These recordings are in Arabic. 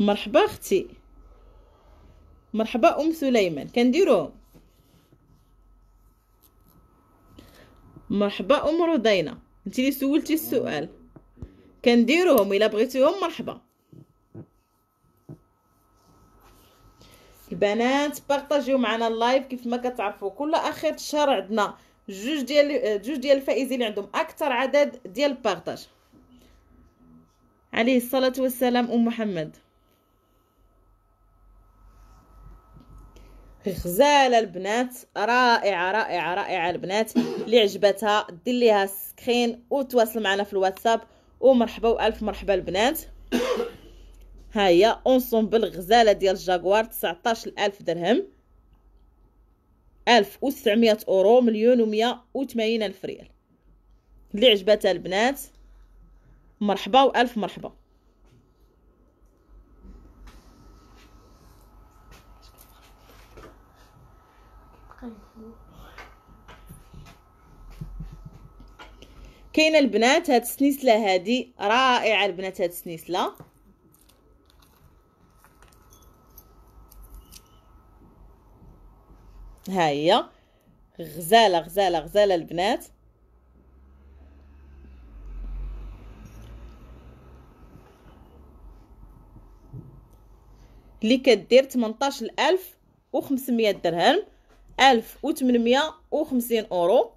مرحبا اختي مرحبا ام سليمان كنديروهم مرحبا ام رضينا انت اللي سولتي السؤال كنديروهم الا بغيتيهم مرحبا البنات بارطاجيو معنا اللايف كيف ما كتعرفوا كل اخر شهر عندنا جوج ديال جوج ديال الفائزين اللي عندهم اكثر عدد ديال البارطاج عليه الصلاه والسلام ام محمد غزاله البنات رائعه رائعه رائعه البنات اللي عجبتها دير ليها سكرين وتواصل معنا في الواتساب ومرحبا والف مرحبا البنات ها هي اونسومبل غزاله ديال تسعطاش 19000 درهم 1900 اورو مليون و180 الف ريال اللي عجبتها البنات مرحبا والف مرحبا كاينه البنات هاد السنيسله هادي رائعه البنات هاد السنيسله ها هي غزاله غزاله غزاله البنات اللي كدير 18500 درهم 1850 اورو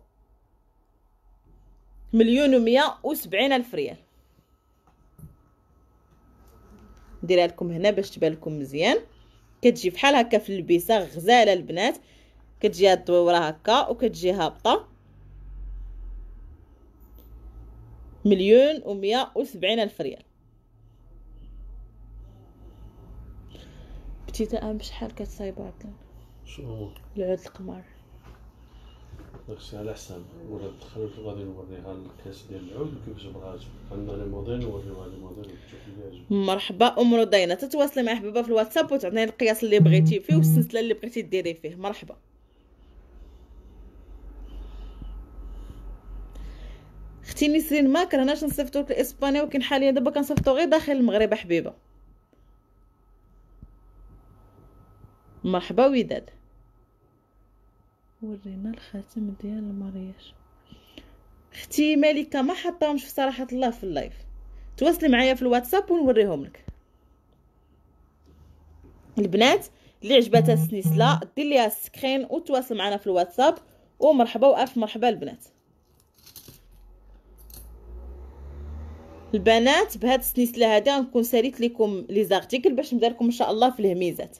مليون ومية وسبعين ألف ريال نديرها لكم هنا باش تبان لكم مزيان كتجي بحال هكا في اللبسه غزاله البنات كتجي هاد الدويره هكا وكتجي هابطه مليون ومية وسبعين الف ريال بتيتا ام بشحال كتصايبها عدنان شهور العود القمر داكشي على حساب ولا دخلت غادي نوريها الكاس ديال العود وكيفاش بغات عندنا لي موديل نوريوها لي موديل مرحبا ام رضينا تتواصلي مع حبيبه في الواتساب وتعطيني القياس اللي بغيتي فيه والسلسله اللي بغيتي ديري فيه مرحبا اختي نسرين ما كرهناش نصيفطو لك الاسبانيا ولكن حاليا دابا كنصيفطو غير داخل المغرب حبيبه مرحبا وداد ورينا الخاتم ديال المارياج اختي ملكه ما حطاهمش في صراحه الله في اللايف تواصلي معايا في الواتساب ونوريهم لك البنات اللي عجبتها السنسله دير ليها السكرين وتواصل معنا في الواتساب ومرحبا والف مرحبا البنات البنات بهاد السنسله هادي غنكون ساليت لكم لي زارتيكل باش ندير لكم ان شاء الله في الهميزات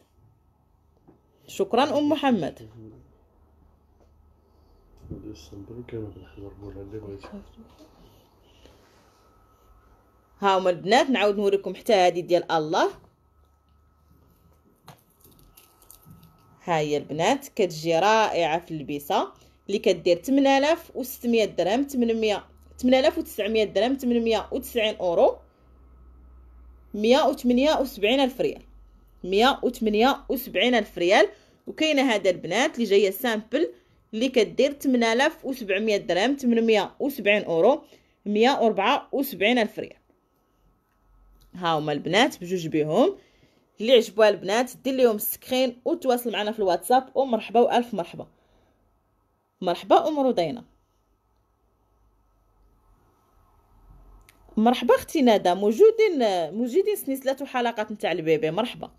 شكرا ام محمد ها هما البنات نعاود نوريكم حتى هذه ديال الله ها هي البنات كتجي رائعه في اللبسه اللي كدير 8600 درهم 800 8900 درهم 890 اورو 178 الف ريال 178 الف ريال وكاينه هذا البنات اللي جايه سامبل اللي كدير 8700 درهم 870 اورو 174 الف ريال ها هما البنات بجوج بهم اللي عجبوها البنات دير ليهم سكرين وتواصل معنا في الواتساب ومرحبا والف مرحبا مرحبا ام رضينا مرحبا اختي ندى موجودين موجودين سلسله حلقات نتاع البيبي مرحبا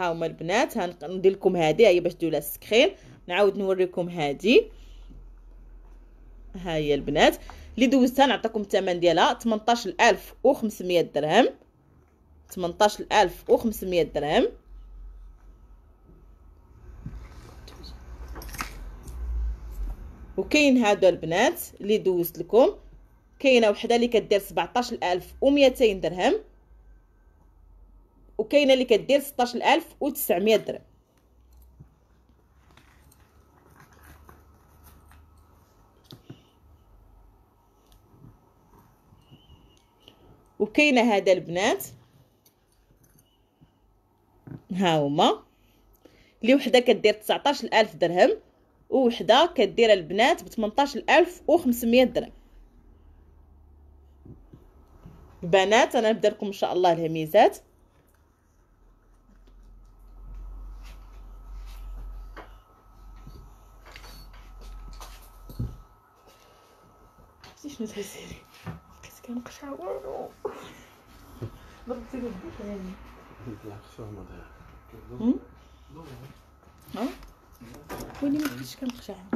ها هما البنات هندير لكم هذه هي باش ديروا لها السكرين نعاود نوريكم هذه ها البنات اللي دوزتها نعطيكم الثمن ديالها 18500 درهم 18500 درهم وكاين هادو البنات اللي دوزت لكم كاينه وحده اللي كدير 17200 درهم وكاينه اللي كدير 16900 درهم وكاينه هذا البنات ها هما اللي وحده كدير 19000 درهم ووحده كدير البنات ب 18500 درهم بنات انا نبدا لكم ان شاء الله الهميزات باش ما بقيت كنقشع والو ضربتي قدك يعني ها ولي ما كنتش كنقشع ها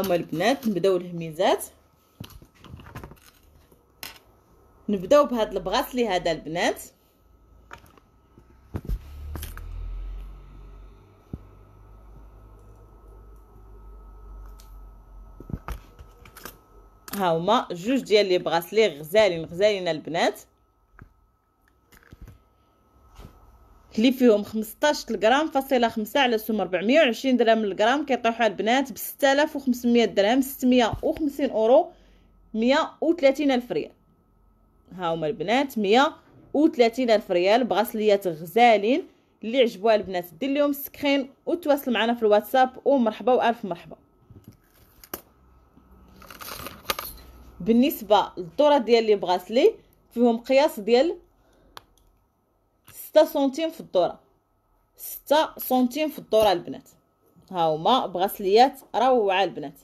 هما البنات نبداو الهميزات نبداو بهاد البغاس لي هذا البنات ها هما جوج ديال لي بغاسلي غزالين غزالين البنات اللي فيهم 15 غرام فاصله 5 على سوم 420 درهم للغرام كيطيحوا البنات ب 6500 درهم 650 اورو 130 الف ريال ها هما البنات 130 الف ريال بغاسليات غزالين اللي عجبوها البنات دير لهم سكرين وتواصل معنا في الواتساب ومرحبا والف مرحبا بالنسبه للذره ديال لي بغاسلي فيهم قياس ديال 6 سنتيم في الذره 6 سنتيم في الذره البنات ها هما بغاسليات روعه البنات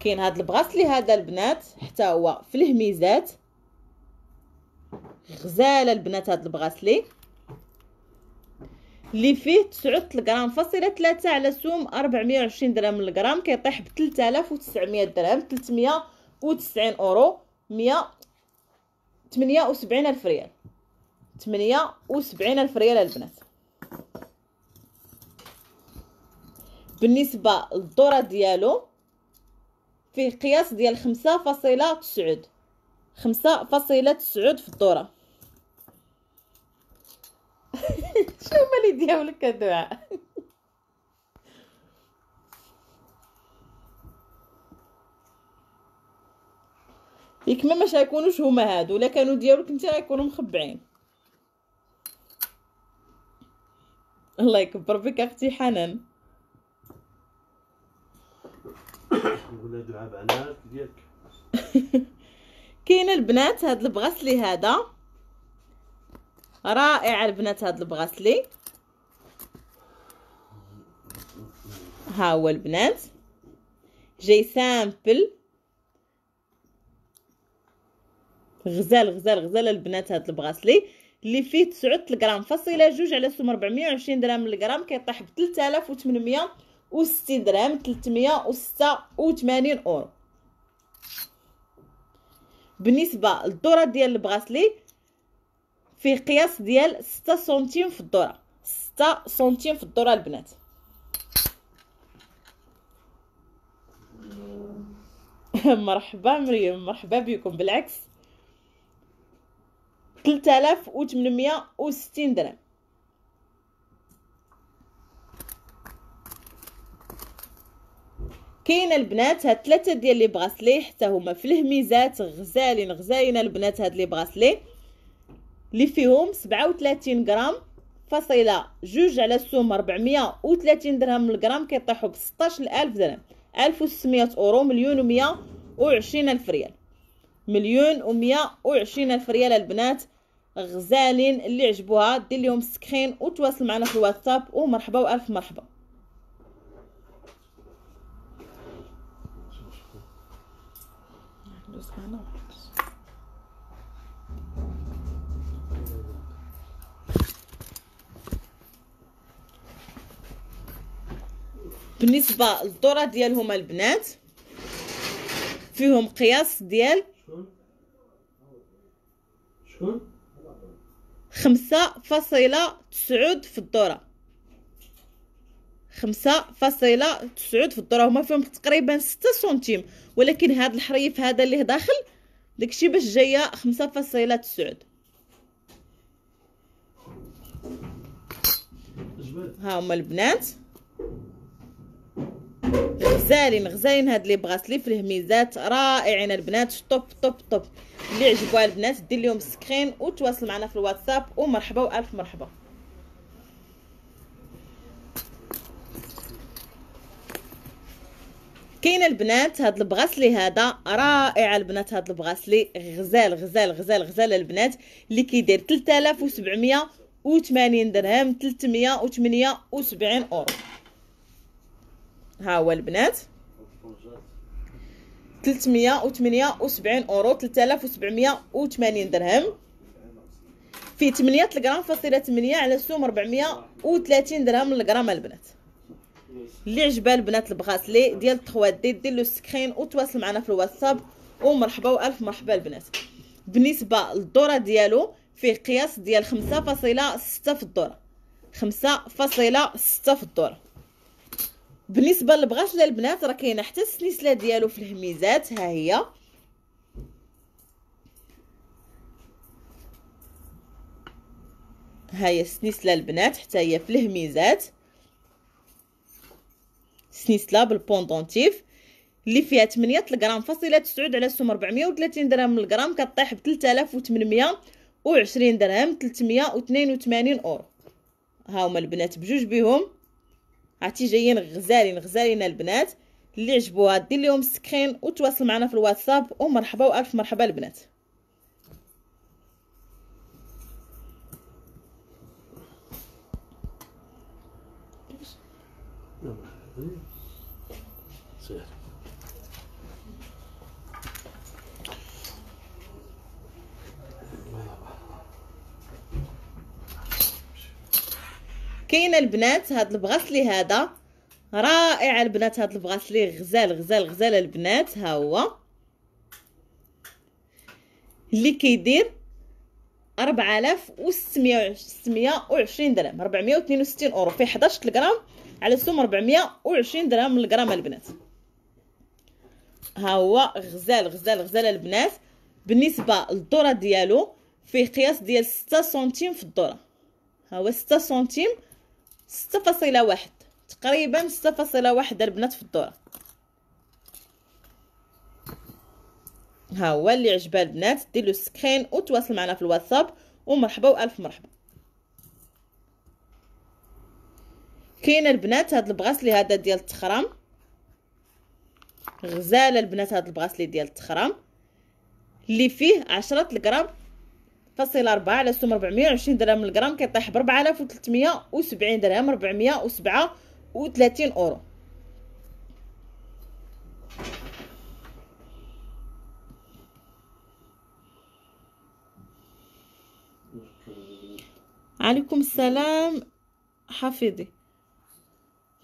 كاين هاد البغاسلي هذا البنات حتى هو في الهميزات غزاله البنات هاد البغاسلي اللي فيه 9 غرام فاصله 3 على سوم 420 درهم للغرام كيطيح ب 3900 درهم 390 اورو 178 الف ريال 78 الف ريال البنات بالنسبه للدوره ديالو فيه قياس ديال 5.9 5.9 في الدوره شو مالي ديالك الدعاء ياك ما مش غيكونوش هما هادو الا كانوا ديالك انت غيكونوا مخبعين الله يكبر بك اختي حنان ولا دعاء ديالك كاينه البنات هاد البغاس لي هذا رائع البنات هاد البغاسلي ها هو البنات جاي سامبل غزال غزال غزال البنات هاد البغاسلي اللي فيه 9 غرام فاصله جوج على سوم 420 درهم للغرام كيطيح ب 3860 درهم 386 اورو بالنسبه للذره ديال البغاسلي فيه قياس ديال 6 سنتيم في الذره 6 سنتيم في الذره البنات مرحبا مريم مرحبا بكم بالعكس 3860 درهم كاين البنات هاد ثلاثه ديال لي براسلي حتى هما في الهميزات غزالين غزالين البنات هاد لي براسلي اللي فيهم 37 غرام فاصله جوج على السوم 430 درهم من للغرام كيطيحوا ب 16000 درهم 1600 اورو مليون و120 الف ريال مليون و120 الف ريال البنات غزالين اللي عجبوها دير لهم سكرين وتواصل معنا في الواتساب ومرحبا والف مرحبا بالنسبه للدوره ديالهم البنات فيهم قياس ديال خمسة فاصلة تسعود في الدورة خمسة فاصلة تسعود في الدورة هما فيهم تقريبا ستة سنتيم ولكن هاد الحريف هذا اللي داخل داكشي باش جاية خمسة فاصلة تسعود ها هما البنات غزالين غزالين هاد لي براسلي في الهميزات رائعين البنات طوب طوب طوب اللي عجبوها البنات دير لهم سكرين وتواصل معنا في الواتساب ومرحبا والف مرحبا كاين البنات هاد البغاسلي هذا رائع البنات هاد البغاسلي غزال غزال غزال غزال البنات اللي كيدير 3780 درهم 378 اورو ها هو البنات 378 اورو 3780 درهم فيه 8 الغرام فاصله 8 على أو 430 درهم للغرام البنات اللي عجبها البنات البغاسلي ديال 3 دي دير له سكرين وتواصل معنا في الواتساب ومرحبا والف مرحبا البنات بالنسبه للدوره ديالو فيه قياس ديال 5.6 في فاصلة 5.6 في الدوره بالنسبه للبغات للبنات راه كاينه حتى السلسله ديالو في الهميزات ها هي ها هي السلسله البنات حتى هي في الهميزات سلسله بالبوندونتيف اللي فيها 8 غرام فاصله 9 على سوم 430 درهم من الغرام كطيح ب 3820 درهم 382 اورو ها هما البنات بجوج بهم عرفتي جايين غزالين غزالين البنات اللي عجبوها دير لهم سكرين وتواصل معنا في الواتساب ومرحبا والف مرحبا البنات كاينه البنات هاد البغاسلي هذا رائع البنات هاد البغاسلي غزال غزال غزال البنات ها هو اللي كيدير 4620 درهم 462 اورو فيه 11 غرام على سوم 420 درهم الغرام البنات ها هو غزال غزال غزال البنات بالنسبه للذره ديالو فيه قياس ديال 6 سنتيم في الذره ها هو 6 سنتيم ستة فاصلة واحد تقريبا ستة فاصلة واحد البنات في الدورة ها هو اللي عجبها البنات ديرلو سكرين وتواصل معنا في الواتساب ومرحبا والف مرحبا كاينه البنات هاد البغاسلي هذا ديال التخرام غزاله البنات هاد البغاسلي ديال التخرام اللي فيه عشرة الغرام فاصلة ربعة على سوم ربعمية وعشرين درهم الجرام كيطيح بربعة آلاف وتلتمية وسبعين درهم ربعمية وسبعة وتلاتين أورو عليكم السلام حفيدي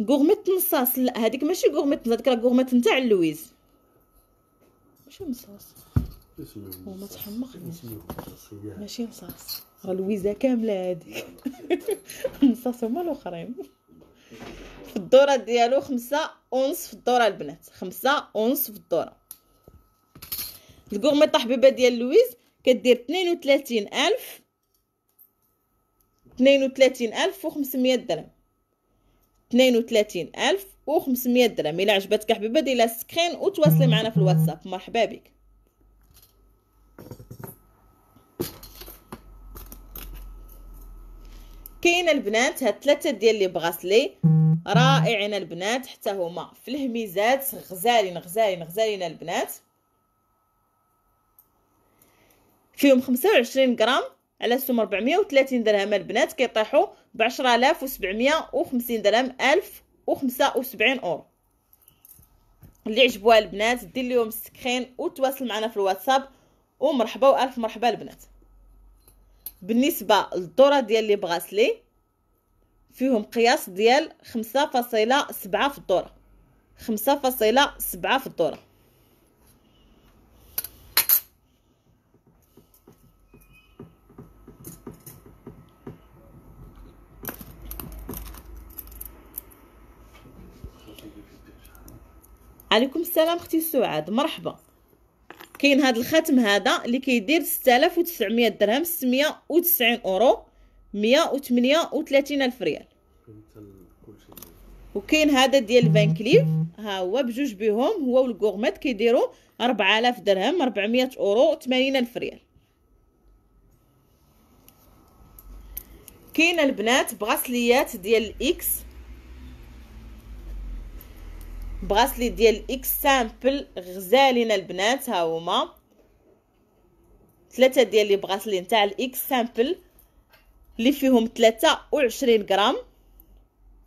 غورميت نصاص لا هذيك ماشي غورميت هذيك راه غورميت نتاع لويز ماشي نصاص وما تحمقنيش ماشي مصاص غلويزه كامله هذيك مصاص هما الاخرين في الدوره ديالو خمسة اونص في الدوره البنات خمسة اونص في الدوره الكورمي الطحبيبه ديال لويز كدير 32000 32500 درهم 32500 درهم الا عجبتك حبيبه ديري لها سكرين وتواصلي معنا في الواتساب مرحبا بك كاين البنات هاد ثلاثه ديال لي بغاسلي رائعين البنات حتى هما في الهميزات غزالين غزالين غزالين البنات فيهم خمسة وعشرين غرام على سوم وثلاثين درهم البنات كيطيحوا وسبعمية وخمسين درهم ألف وخمسة وسبعين اورو اللي عجبوها البنات دير ليهم السكرين وتواصل معنا في الواتساب ومرحبا والف مرحبا البنات بالنسبه للذره ديال لي بغاسلي فيهم قياس ديال خمسة سبعة في الذره خمسة سبعة في الذره عليكم السلام اختي سعاد مرحبا كاين هذا الخاتم هذا اللي كيدير 6900 درهم 690 اورو 138 الف ريال وكاين هذا ديال فان كليف ها هو بجوج بهم هو والكورميت كيديروا 4000 درهم 400 اورو 80 الف ريال كاين البنات بغاسليات ديال الاكس بغاسلي ديال اكس سامبل غزالين البنات ها هما ثلاثه ديال لي نتاع الاكس سامبل اللي فيهم 23 غرام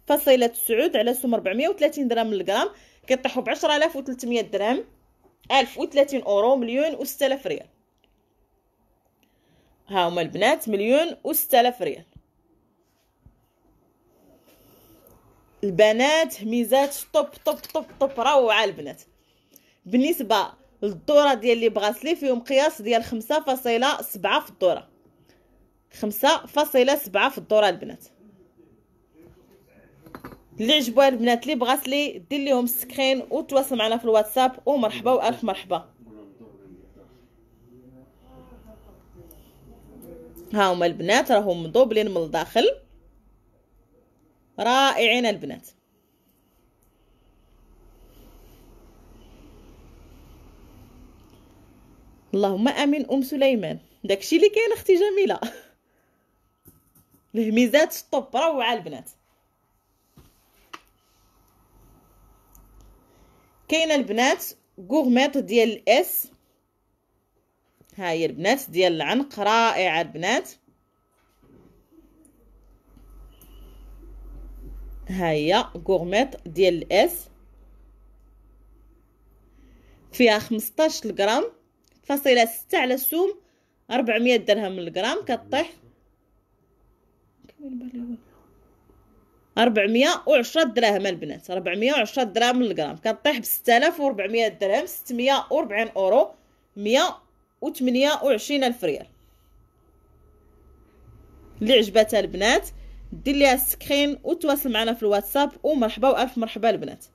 فصيله السعود على سوم 430 درهم للغرام كيطيحوا ب 10300 درهم 1030 اورو مليون و 6000 ريال ها هما البنات مليون و 6000 ريال البنات ميزات طوب طوب طوب طوب روعه البنات بالنسبه للدوره ديال لي بغاسلي فيهم قياس ديال خمسة فاصلة سبعة في الدوره خمسة فاصلة سبعة في الدوره البنات اللي عجبوها البنات لي بغاسلي دير ليهم سكرين وتواصل معنا في الواتساب ومرحبا والف مرحبا ها هما البنات راهم مضوبلين من الداخل رائعين البنات اللهم امين ام سليمان داكشي اللي كاين اختي جميله الهميزات الطب روعه البنات كاينه البنات غورميط ديال الاس ها هي البنات ديال العنق رائعه البنات ها هي غورميت ديال الاس فيها 15 غرام فاصله 6 على السوم 400 درهم للغرام كطيح 410 درهم البنات 410 درهم للغرام كطيح ب 6400 درهم 640 اورو 128 الف ريال اللي عجبتها البنات دير ليها السكرين وتواصل معنا في الواتساب ومرحبا والف مرحبا البنات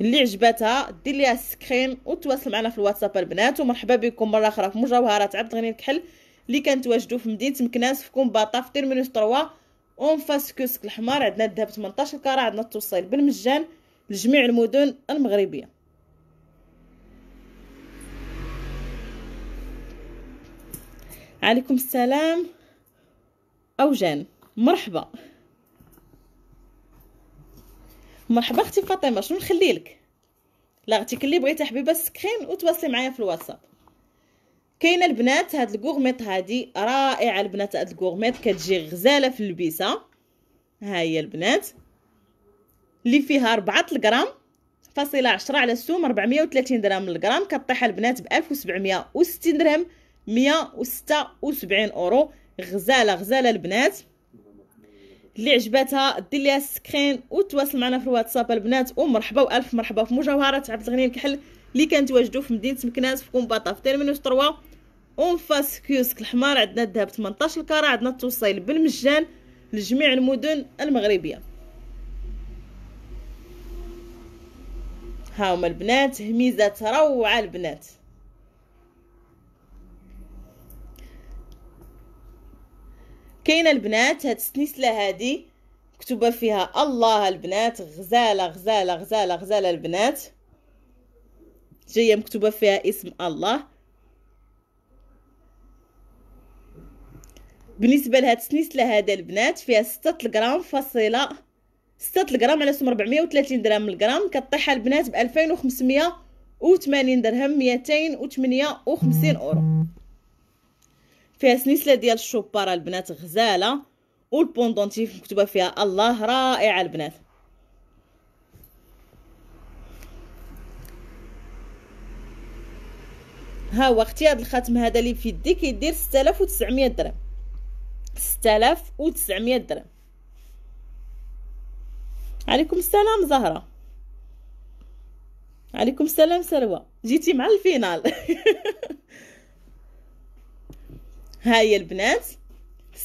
اللي عجباتها دير ليها السكرين وتواصل معنا في الواتساب البنات ومرحبا بكم مره اخرى في مجوهرات عبد الغني الكحل اللي كنتواجدوا في مدينه مكناس في كومباطا في تيرمينوس 3 اون فاس كوسك الحمار عندنا الذهب 18 كاره عندنا التوصيل بالمجان لجميع المدن المغربيه عليكم السلام او جان مرحبا مرحبا اختي فاطمه شنو نخلي لك لا غتيك اللي بغيتي حبيبه السكرين وتواصلي معايا في الواتساب كاينه البنات هاد الكوغميط هادي رائعه البنات هاد الكوغميط كتجي غزاله في اللبسه ها هي البنات اللي فيها 4 الغرام فاصله 10 على السوم 430 درهم للغرام كطيح البنات ب 1760 درهم مية وستة وسبعين اورو غزاله غزاله البنات اللي عجباتها دير ليها سكرين وتواصل معنا في الواتساب البنات ومرحبا والف مرحبا في مجوهرات عبد الغني الكحل اللي واجدو في مدينه مكناس في كومباطا في تيرمينوس 3 اون فاس كيوسك الحمار عندنا الذهب 18 كاره عندنا التوصيل بالمجان لجميع المدن المغربيه ها هما البنات هميزه روعه البنات كاينه البنات هاد السلسله هادي مكتوبه فيها الله البنات غزاله غزاله غزاله غزاله البنات جايه مكتوبه فيها اسم الله بالنسبه لهاد السلسله هذا البنات فيها 6 الغرام فاصله 6 الغرام على سوم 430 درهم الغرام كطيح البنات ب 2580 درهم 258 اورو فيها سلسله ديال الشوبارا البنات غزاله والبوندونتيف مكتوبه فيها الله رائعه البنات ها هو اختي هذا الخاتم هذا اللي في يدي كيدير 6900 درهم 6900 درهم عليكم السلام زهره عليكم السلام سلوى جيتي مع الفينال هاي البنات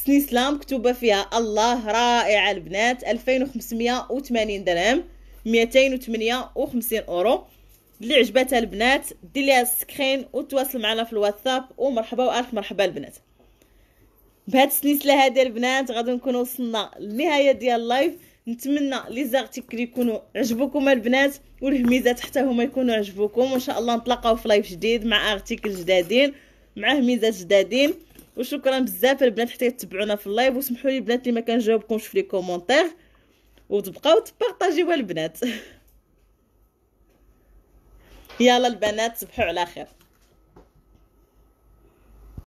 سنيسلا مكتوبه فيها الله رائعه البنات 2580 درهم 258 اورو اللي عجبتها البنات دير ليها سكرين وتواصل معنا في الواتساب ومرحبا والف مرحبا البنات بهاد السلسله هذه البنات غادي نكونوا وصلنا للنهايه ديال اللايف نتمنى لي زارتيكل يكونوا عجبوكم البنات والهميزات حتى هما يكونوا عجبوكم وان شاء الله نتلاقاو في لايف جديد مع ارتيكل جدادين مع هميزات جدادين وشكرا بزاف البنات حتى تبعونا في اللايف وسمحوا لي البنات اللي ما كنجاوبكمش في لي كومونتير وتبقاو تبارطاجيو البنات يلا البنات صبحوا على خير